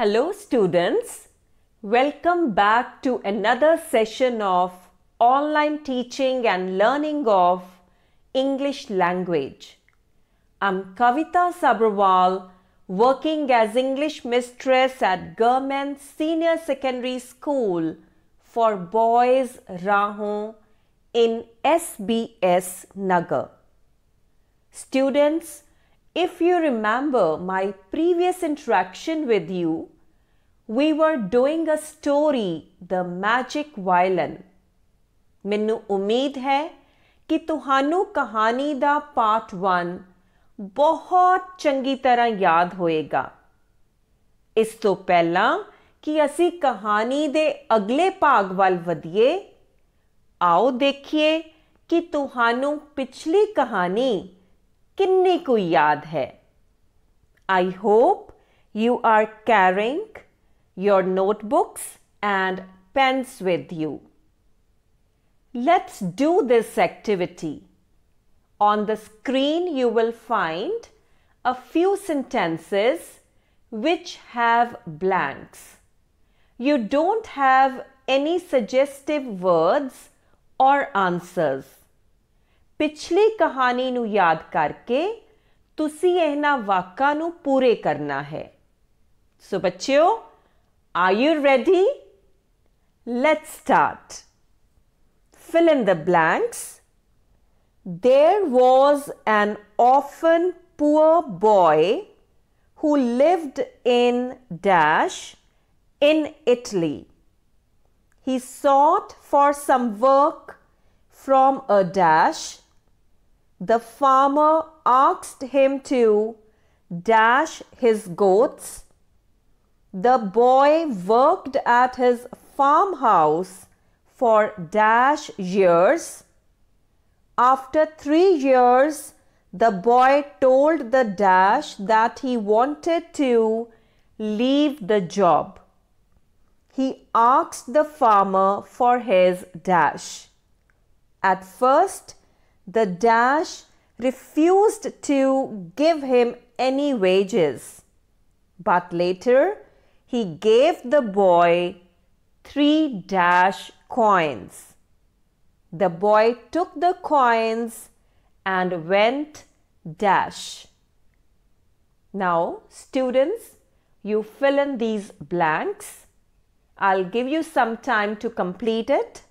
Hello students, welcome back to another session of online teaching and learning of English language. I'm Kavita Sabrawal working as English mistress at Gurman Senior Secondary School for Boys Rahon in SBS Nagar. Students, If you remember my previous interaction with you, we were doing a story, The Magic Violin. ਮੈਨੂੰ ਉਮੀਦ hai ki tuhanu kahani da part 1 ਬਹੁਤ changi tarah yaad hoega. Is to pehla ki ਅਸੀਂ kahani de agle ਭਾਗ wal vadiye. Aao dekhiye ki tuhanu pichli kahani किन्ने को याद है आई you are carrying your notebooks and pens with you. Let's do this activity. On the screen, you will find a few sentences which have blanks. You don't have any suggestive words or answers. ਪਿਛਲੀ ਕਹਾਣੀ ਨੂੰ ਯਾਦ ਕਰਕੇ ਤੁਸੀਂ ਇਹਨਾਂ ਵਾਕਾਂ ਨੂੰ ਪੂਰੇ ਕਰਨਾ ਹੈ ਸੋ ਬੱਚਿਓ are you ready let's start fill in the blanks. There was an orphan poor boy who lived in dash in Italy. He sought for some work from a dash the farmer asked him to dash his goats. The boy worked at his farmhouse for dash years. After three years, the boy told the dash that he wanted to leave the job. He asked the farmer for his dash. At first, the dash refused to give him any wages. But later, he gave the boy three dash coins. The boy took the coins and went dash. Now, students, you fill in these blanks. I'll give you some time to complete it.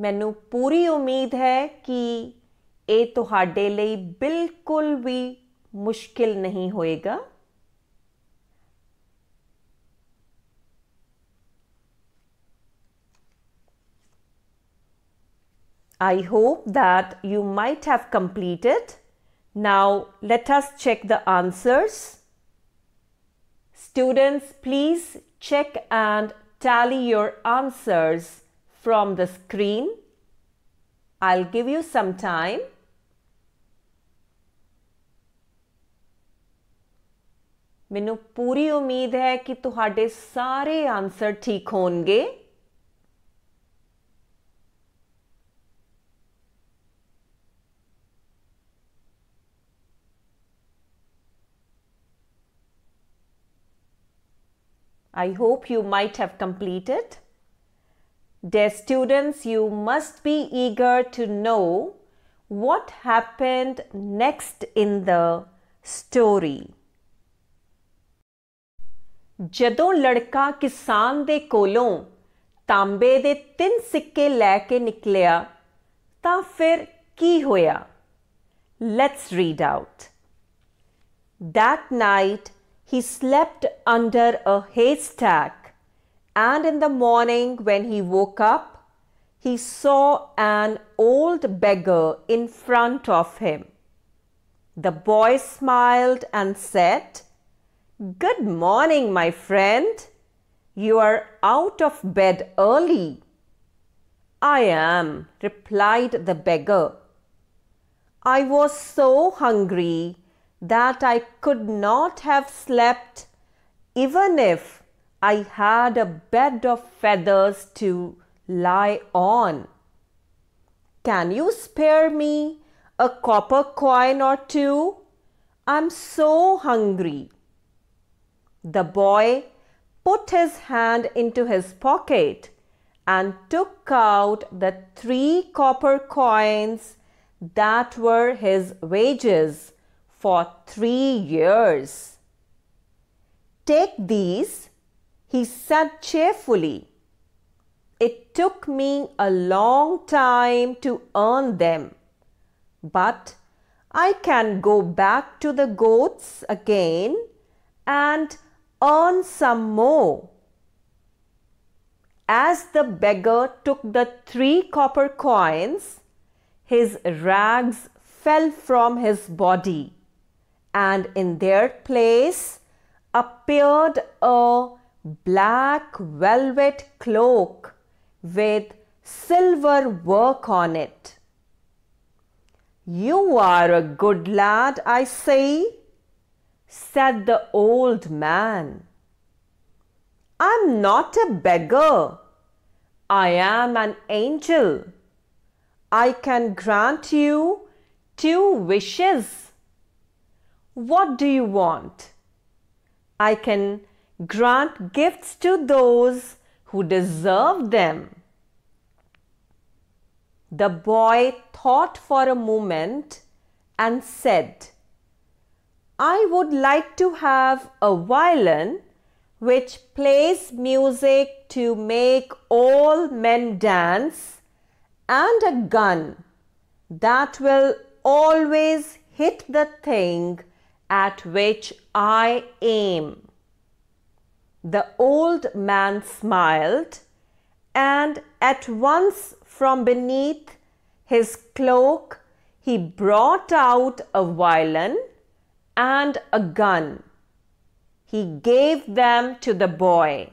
मैं पूरी उम्मीद है कि ये थोड़े बिल्कुल भी मुश्किल नहीं होएगा I hope that you might have completed now let us check the answers students please check and tally your answers from the screen. I'll give you some time. ਮੈਨੂੰ ਪੂਰੀ ਉਮੀਦ ਹੈ ਕਿ ਤੁਹਾਡੇ ਸਾਰੇ ਆਨਸਰ ਠੀਕ ਹੋਣਗੇ I hope you might have completed. Dear students, you must be eager to know what happened next in the story. ਜਦੋਂ ਲੜਕਾ ਕਿਸਾਨ ਦੇ ਕੋਲੋਂ ਤਾਂਬੇ ਦੇ 3 ਸਿੱਕੇ ਲੈ ਕੇ ਨਿਕਲਿਆ ਤਾਂ ਫਿਰ ਕੀ ਹੋਇਆ? Let's read out. That night he slept under a haystack and in the morning, when he woke up, he saw an old beggar in front of him. The boy smiled and said, Good morning, my friend. You are out of bed early. I am, replied the beggar. I was so hungry that I could not have slept even if I had a bed of feathers to lie on. Can you spare me a copper coin or two? I'm so hungry. The boy put his hand into his pocket and took out the three copper coins that were his wages for three years. Take these he said cheerfully, It took me a long time to earn them, but I can go back to the goats again and earn some more. As the beggar took the three copper coins, his rags fell from his body, and in their place appeared a black velvet cloak with silver work on it. You are a good lad, I say, said the old man. I'm not a beggar. I am an angel. I can grant you two wishes. What do you want? I can grant gifts to those who deserve them. The boy thought for a moment and said, I would like to have a violin which plays music to make all men dance and a gun that will always hit the thing at which I aim. The old man smiled, and at once from beneath his cloak he brought out a violin and a gun. He gave them to the boy.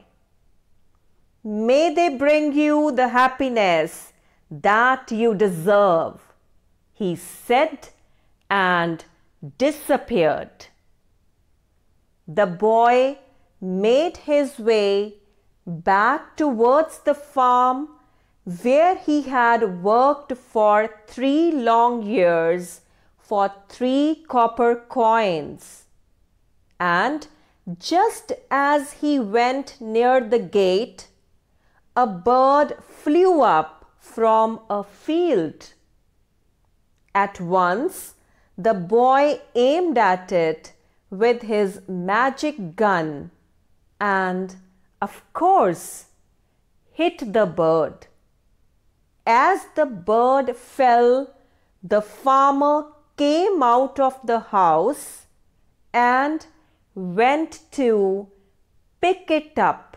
May they bring you the happiness that you deserve, he said and disappeared. The boy made his way back towards the farm where he had worked for three long years for three copper coins. And just as he went near the gate, a bird flew up from a field. At once, the boy aimed at it with his magic gun and of course hit the bird. As the bird fell, the farmer came out of the house and went to pick it up.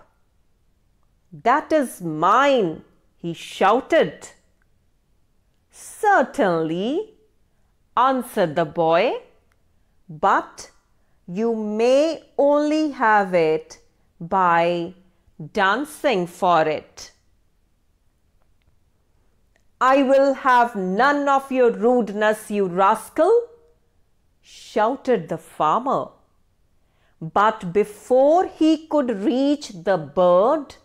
That is mine, he shouted. Certainly, answered the boy, but you may only have it by dancing for it. I will have none of your rudeness, you rascal, shouted the farmer. But before he could reach the bird,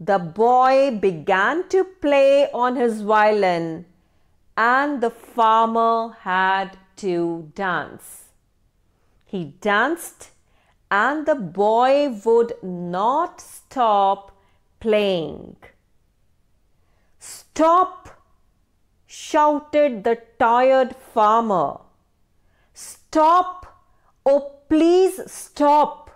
the boy began to play on his violin and the farmer had to dance. He danced and the boy would not stop playing. Stop! shouted the tired farmer. Stop! Oh, please stop!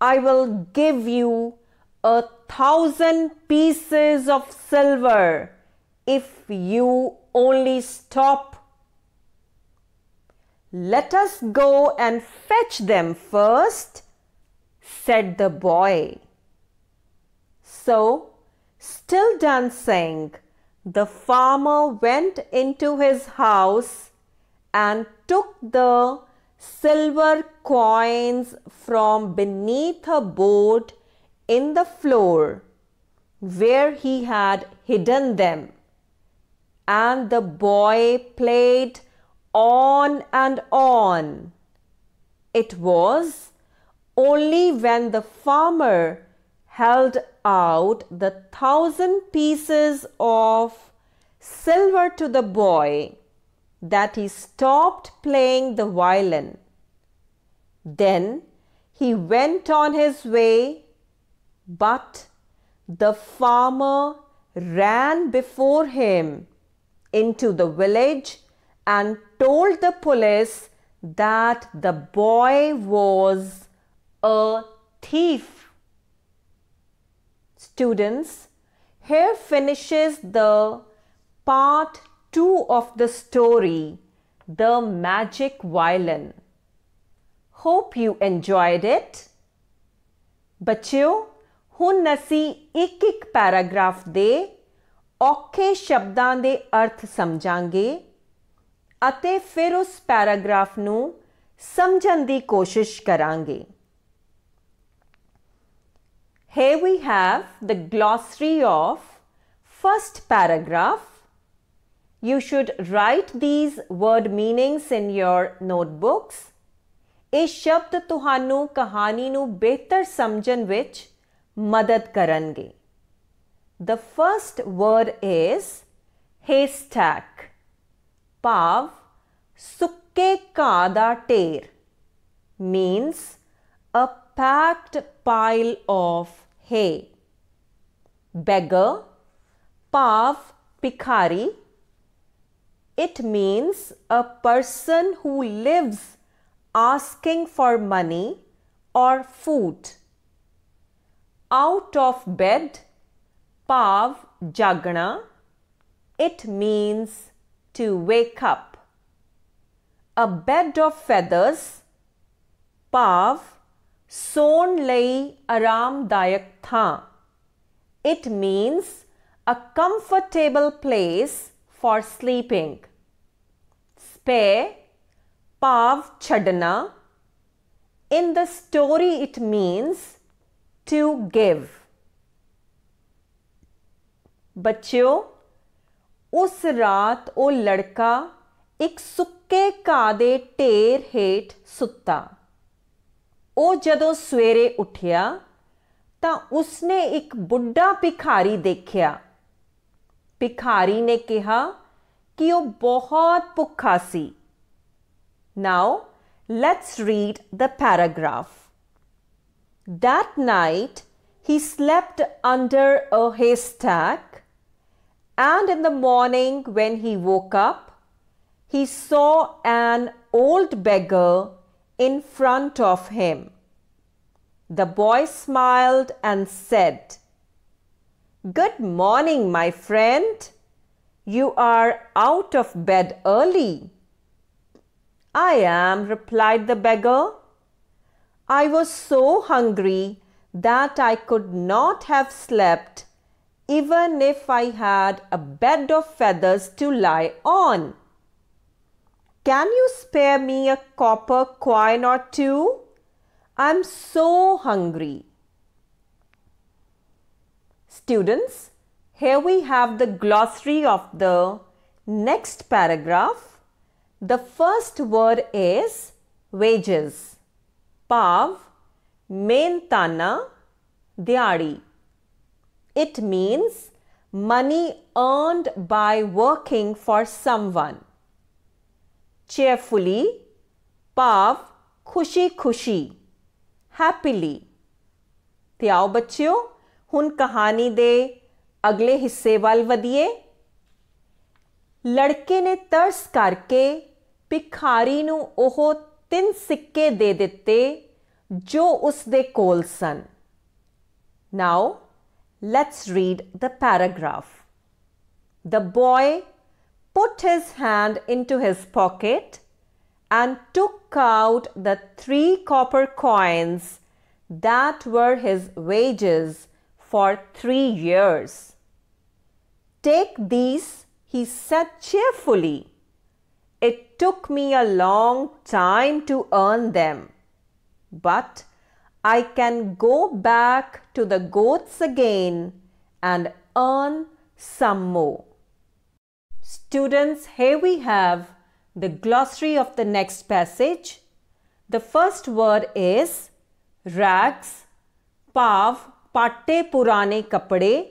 I will give you a thousand pieces of silver if you only stop let us go and fetch them first, said the boy. So, still dancing, the farmer went into his house and took the silver coins from beneath a board in the floor where he had hidden them. And the boy played on and on. It was only when the farmer held out the thousand pieces of silver to the boy that he stopped playing the violin. Then he went on his way, but the farmer ran before him into the village and told the police that the boy was a thief. Students, here finishes the part 2 of the story, The Magic Violin. Hope you enjoyed it. ਬੱਚਿਓ ਹੁਣ ਅਸੀਂ ਇੱਕ ਇੱਕ paragraph ਦੇ ਔਖੇ ਸ਼ਬਦਾਂ ਦੇ ਅਰਥ ਅਤੇ ਫਿਰ ਉਸ ਪੈਰਾਗ੍ਰਾਫ ਨੂੰ ਸਮਝਣ ਦੀ ਕੋਸ਼ਿਸ਼ ਕਰਾਂਗੇ Here we have the glossary of first paragraph. You should write these word meanings in your notebooks. ਇਹ ਸ਼ਬਦ ਤੁਹਾਨੂੰ ਕਹਾਣੀ ਨੂੰ ਬਿਹਤਰ ਸਮਝਣ ਵਿੱਚ ਮਦਦ ਕਰਨਗੇ The first word is haystack. Pav sukka kada the means a packed pile of hay beggar pav ਭਿਖਾਰੀ it means a person who lives asking for money or food. Out of bed, pav jagana it means to wake up. A bed of feathers, pav, son lay aram dayak tha. It means a comfortable place for sleeping. Spare, pav chadana. In the story it means to give. बच्चों उस रात वो लड़का एक सुके घा दे ढेर हेठ सुता वो जदों सवेरे उठाया तो उसने एक बुढ़ा भिखारी देखा भिखारी ने कहा कि वह बहुत भुखा सी now let's read the paragraph that night he slept under a haystack And in the morning, when he woke up, he saw an old beggar in front of him. The boy smiled and said, Good morning, my friend. You are out of bed early. I am, replied the beggar. I was so hungry that I could not have slept even if I had a bed of feathers to lie on. Can you spare me a copper coin or two? I'm so hungry. Students, here we have the glossary of the next paragraph. The first word is wages. Pav, main tana, Diari. It means money earned by working for someone. Cheerfully, paav, khushi khushi, happily. Tiao bachyo, hun kahani de, agle hisse wal vadiye. Ladke ne tars karke, pikhari nu oho tin sikke de ditte, jo us de kol Now, Let's read the paragraph. The boy put his hand into his pocket and took out the three copper coins that were his wages for three years. Take these, he said cheerfully. It took me a long time to earn them, but I can go back to the goats again and earn some more. Students, here we have the glossary of the next passage. The first word is rags, pav, patte purane kapde,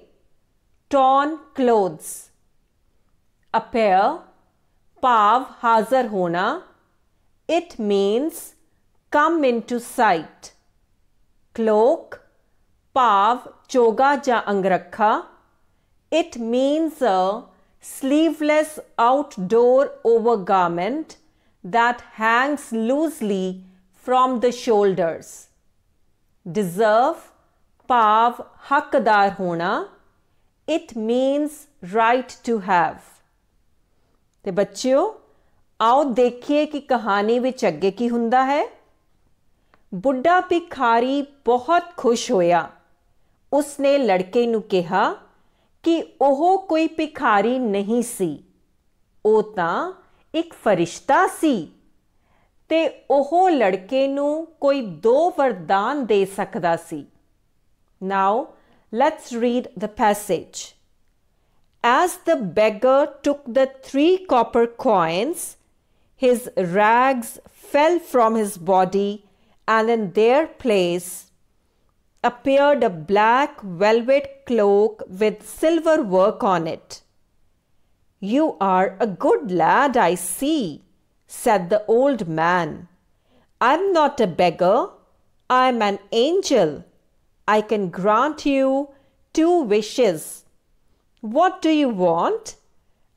torn clothes. Appear, pav hazar hona. It means come into sight. Cloak भाव चोगा ज अंगरखा it means a sleeveless outdoor over garment that hangs loosely from the shoulders deserve भाव हकदार होना it means right to have तो बच्चों आओ देखिए कि कहानी अगे की हों है ਬੁੱਢਾ ਭਿਖਾਰੀ ਬਹੁਤ ਖੁਸ਼ ਹੋਇਆ ਉਸਨੇ ਲੜਕੇ ਨੂੰ ਕਿਹਾ ਕਿ ਉਹ ਕੋਈ ਭਿਖਾਰੀ ਨਹੀਂ ਸੀ ਉਹ ਤਾਂ ਇੱਕ ਫਰਿਸ਼ਤਾ ਸੀ ਤੇ ਉਹ ਲੜਕੇ ਨੂੰ ਕੋਈ ਦੋ ਵਰਦਾਨ ਦੇ ਸਕਦਾ ਸੀ now let's read the passage as the beggar took the 3 copper coins his rags fell from his body and in their place appeared a black velvet cloak with silver work on it. You are a good lad, I see, said the old man. I'm not a beggar, I'm an angel. I can grant you two wishes. What do you want?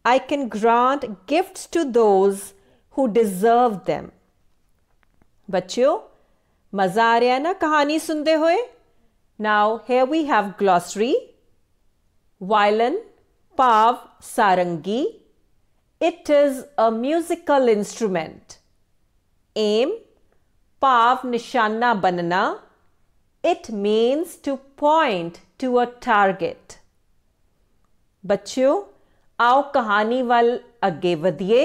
I can grant gifts to those who deserve them. But you मज़ा आ रहा है ना कहानी सुनते हुए now here we have glossary violin पाव sarangi it is a musical instrument aim पाव निशाना बनना it means to point to a target बच्चों आओ कहानी वाल अगे वधिए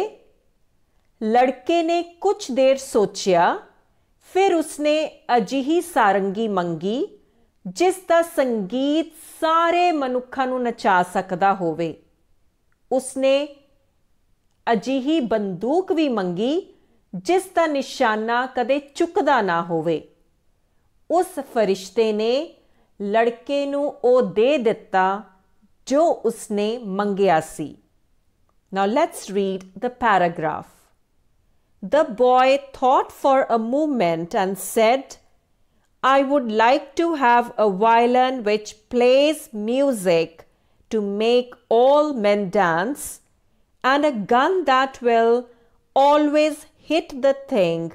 लड़के ने कुछ देर सोचा ਫਿਰ ਉਸਨੇ ਅਜਿਹੀ ਸਾਰੰਗੀ ਮੰਗੀ ਜਿਸ ਦਾ ਸੰਗੀਤ ਸਾਰੇ ਮਨੁੱਖਾਂ ਨੂੰ ਨਚਾ ਸਕਦਾ ਹੋਵੇ ਉਸਨੇ ਅਜਿਹੀ ਬੰਦੂਕ ਵੀ ਮੰਗੀ ਜਿਸ ਦਾ ਨਿਸ਼ਾਨਾ ਕਦੇ ਚੁੱਕਦਾ ਨਾ ਹੋਵੇ ਉਸ ਫਰਿਸ਼ਤੇ ਨੇ ਲੜਕੇ ਨੂੰ ਉਹ ਦੇ ਦਿੱਤਾ ਜੋ ਉਸਨੇ ਮੰਗਿਆ ਸੀ now let's read the paragraph The boy thought for a moment and said, I would like to have a violin which plays music to make all men dance and a gun that will always hit the thing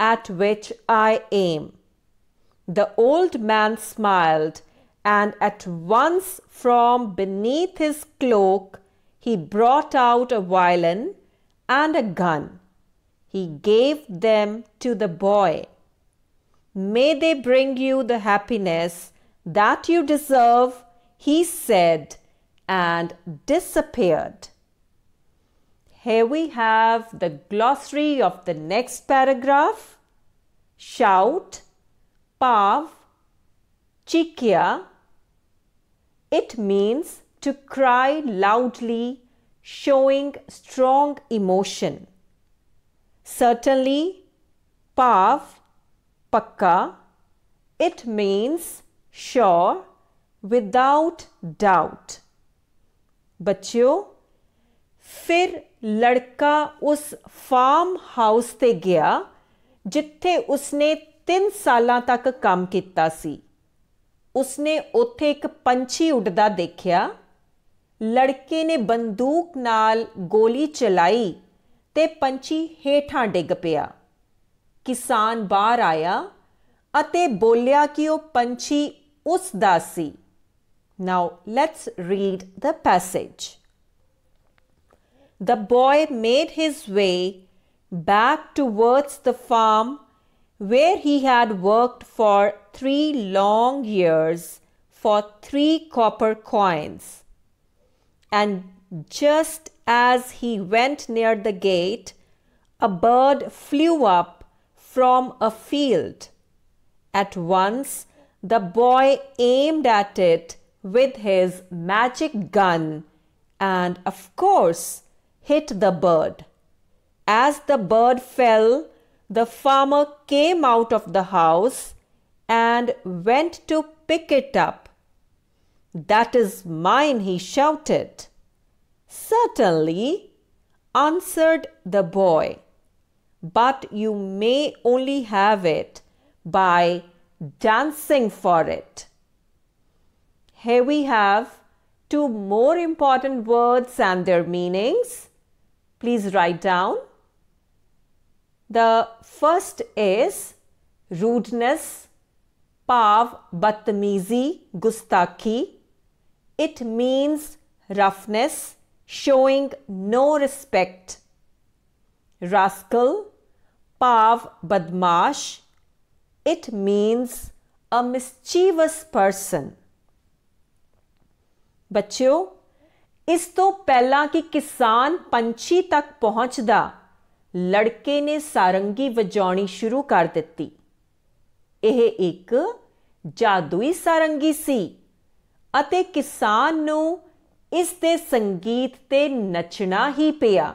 at which I aim. The old man smiled and at once from beneath his cloak he brought out a violin and a gun. He gave them to the boy. May they bring you the happiness that you deserve, he said, and disappeared. Here we have the glossary of the next paragraph. Shout, pav, chikia. It means to cry loudly, showing strong emotion. certainly pav पक्का it means sure without doubt बच्चों फिर लड़का उस farm house से गया जिथे उसने तीन साल तक काम किया उसने उत्थे एक पंछी उड़दा देखिया लड़के ने बंदूक नाल गोली चलाई ਤੇ ਪੰਛੀ ਹੇਠਾਂ ਡਿੱਗ ਪਿਆ ਕਿਸਾਨ ਬਾਹਰ ਆਇਆ ਅਤੇ ਬੋਲਿਆ ਕਿ ਉਹ ਪੰਛੀ ਉਸ ਦਾ ਸੀ now let's read the passage The boy made his way back towards the farm where he had worked for three long years for three copper coins. And just as he went near the gate, a bird flew up from a field. At once, the boy aimed at it with his magic gun and, of course, hit the bird. As the bird fell, the farmer came out of the house and went to pick it up. That is mine, he shouted. Certainly, answered the boy, but you may only have it by dancing for it. Here we have two more important words and their meanings. Please write down. The first is rudeness, pav, batamizi, gustaki. It means roughness showing no respect rascal pav badmash it means a mischievous person ਬੱਚਿਓ ਇਸ ਤੋਂ ਪਹਿਲਾਂ ਕਿ ਕਿਸਾਨ ਪੰਛੀ ਤੱਕ ਪਹੁੰਚਦਾ ਲੜਕੇ ਨੇ ਸਾਰੰਗੀ ਵਜਾਉਣੀ ਸ਼ੁਰੂ ਕਰ ਦਿੱਤੀ ਇਹ ਇੱਕ ਜਾਦੂਈ ਸਾਰੰਗੀ ਸੀ ਅਤੇ ਕਿਸਾਨ ਨੂੰ ਇਸ ਤੇ ਸੰਗੀਤ ਤੇ ਨੱਚਣਾ ਹੀ ਪਿਆ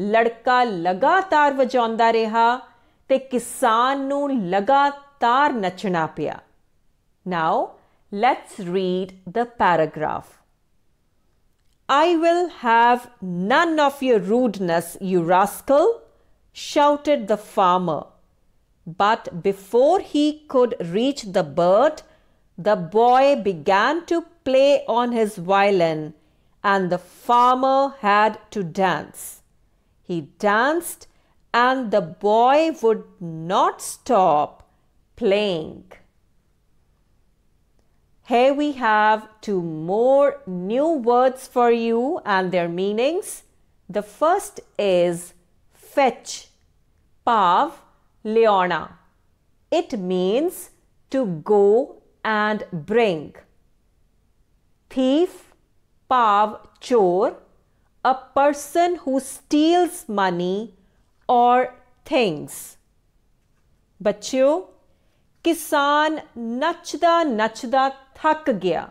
ਲੜਕਾ ਲਗਾਤਾਰ ਵਜਾਉਂਦਾ ਰਿਹਾ ਤੇ ਕਿਸਾਨ ਨੂੰ ਲਗਾਤਾਰ ਨੱਚਣਾ ਪਿਆ now let's read the paragraph I will have none of your rudeness, you rascal, shouted the farmer. But before he could reach the bird, the boy began to play on his violin, and the farmer had to dance. He danced, and the boy would not stop playing. Here we have two more new words for you and their meanings. The first is fetch, pav, leona. It means to go and bring. Thief ਭਾਵ ਚੋਰ a person who steals money or things ਬੱਚਿਓ ਕਿਸਾਨ ਨੱਚਦਾ ਨੱਚਦਾ ਥੱਕ ਗਿਆ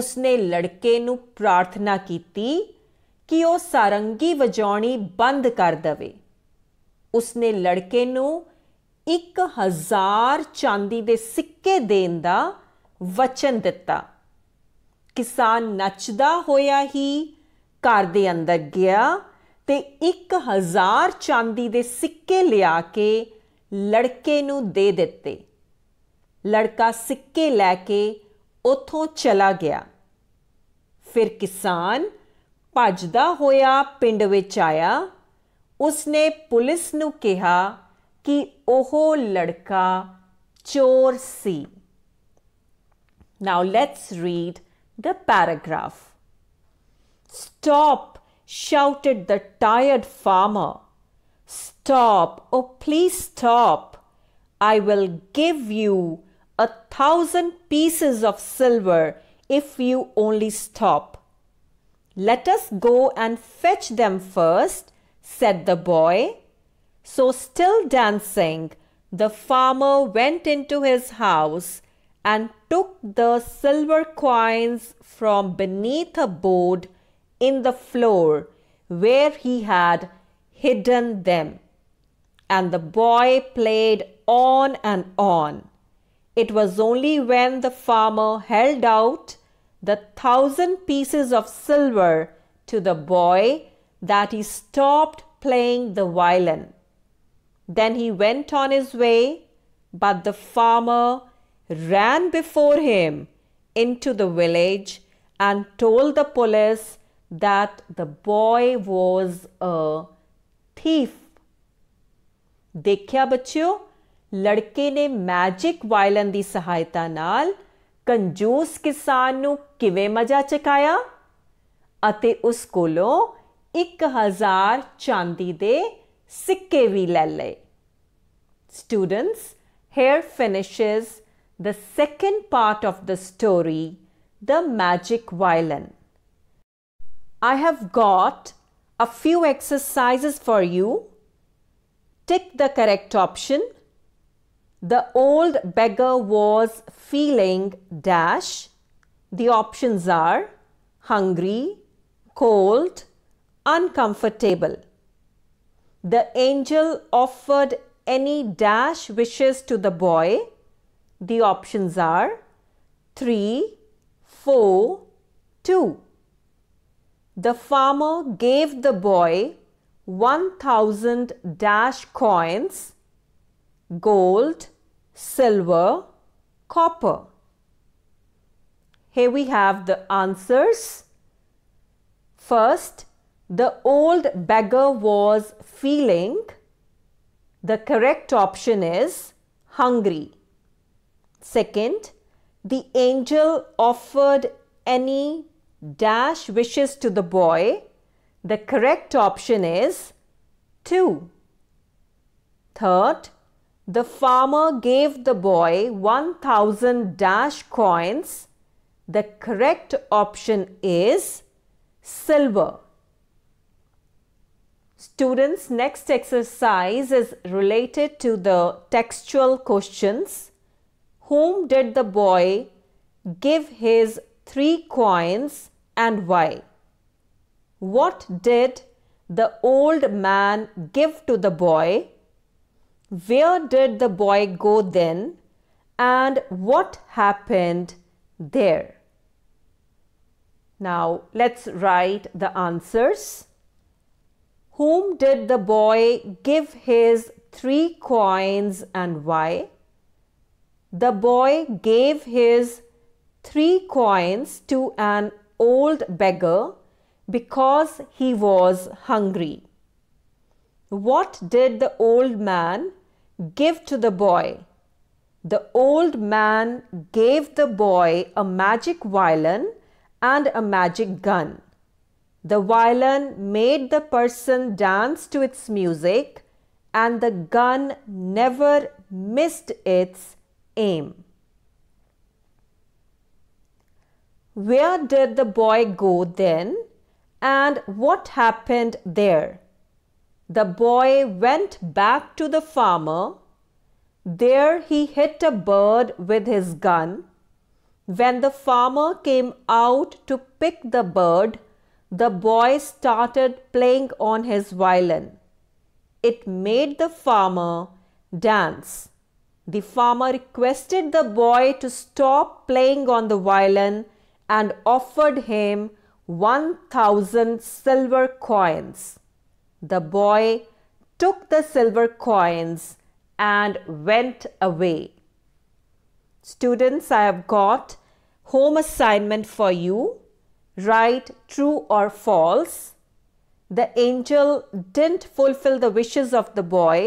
ਉਸਨੇ ਲੜਕੇ ਨੂੰ ਪ੍ਰਾਰਥਨਾ ਕੀਤੀ ਕਿ ਉਹ ਸਰੰਗੀ ਵਜਾਉਣੀ ਬੰਦ ਕਰ ਦਵੇ ਉਸਨੇ ਲੜਕੇ ਨੂੰ 1000 ਚਾਂਦੀ ਦੇ ਸਿੱਕੇ ਦੇਣ ਦਾ ਵਚਨ ਦਿੱਤਾ ਕਿਸਾਨ ਨੱਚਦਾ ਹੋਇਆ ਹੀ ਘਰ ਦੇ ਅੰਦਰ ਗਿਆ ਤੇ 1000 ਚਾਂਦੀ ਦੇ ਸਿੱਕੇ ਲਿਆ ਕੇ ਲੜਕੇ ਨੂੰ ਦੇ ਦਿੱਤੇ ਲੜਕਾ ਸਿੱਕੇ ਲੈ ਕੇ ਉਥੋਂ ਚਲਾ ਗਿਆ ਫਿਰ ਕਿਸਾਨ ਭੱਜਦਾ ਹੋਇਆ ਪਿੰਡ ਵਿੱਚ ਆਇਆ ਉਸਨੇ ਪੁਲਿਸ ਨੂੰ ਕਿਹਾ ਕਿ ਉਹ ਲੜਕਾ ਚੋਰ ਸੀ now let's read the paragraph. Stop, shouted the tired farmer. Stop, oh please stop. I will give you a thousand pieces of silver if you only stop. Let us go and fetch them first, said the boy. So, still dancing, the farmer went into his house and took the silver coins from beneath a board in the floor where he had hidden them. And the boy played on and on. It was only when the farmer held out the thousand pieces of silver to the boy that he stopped playing the violin. Then he went on his way, but the farmer ran before him into the village and told the police that the boy was a thief. ਦੇਖਿਆ ਬੱਚਿਓ ਲੜਕੇ ਨੇ magic violin ਦੀ ਸਹਾਇਤਾ ਨਾਲ ਕੰਜੂਸ ਕਿਸਾਨ ਨੂੰ ਕਿਵੇਂ ਮਜ਼ਾ ਚਕਾਇਆ ਅਤੇ ਉਸ ਕੋਲੋਂ 1000 ਚਾਂਦੀ ਦੇ ਸਿੱਕੇ ਵੀ ਲੈ ਲਏ students here finishes the second part of the story, the magic violin. I have got a few exercises for you. Tick the correct option. The old beggar was feeling dash. The options are hungry, cold, uncomfortable. The angel offered any dash wishes to the boy the options are 3, 4, 2. The farmer gave the boy 1000 dash coins, gold, silver, copper. Here we have the answers. First, the old beggar was feeling. The correct option is hungry. Second, the angel offered any dash wishes to the boy. The correct option is 2. Third, the farmer gave the boy 1000 dash coins. The correct option is silver. Students, next exercise is related to the textual questions whom did the boy give his three coins and why? What did the old man give to the boy? Where did the boy go then? And what happened there? Now let's write the answers. Whom did the boy give his three coins and why? The boy gave his three coins to an old beggar because he was hungry. What did the old man give to the boy? The old man gave the boy a magic violin and a magic gun. The violin made the person dance to its music and the gun never missed its aim. Where did the boy go then? And what happened there? The boy went back to the farmer. There he hit a bird with his gun. When the farmer came out to pick the bird, the boy started playing on his violin. It made the farmer dance. The farmer requested the boy to stop playing on the violin and offered him 1000 silver coins. The boy took the silver coins and went away. Students, I have got home assignment for you. Write true or false. The angel didn't fulfill the wishes of the boy.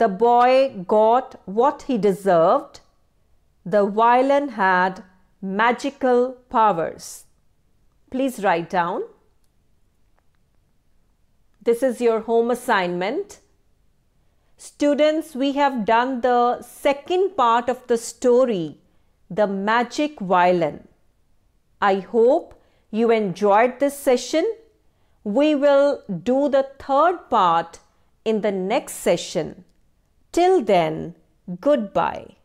The boy got what he deserved. The violin had magical powers. Please write down. This is your home assignment. Students, we have done the second part of the story, The Magic Violin. I hope you enjoyed this session. We will do the third part in the next session. Till then, goodbye.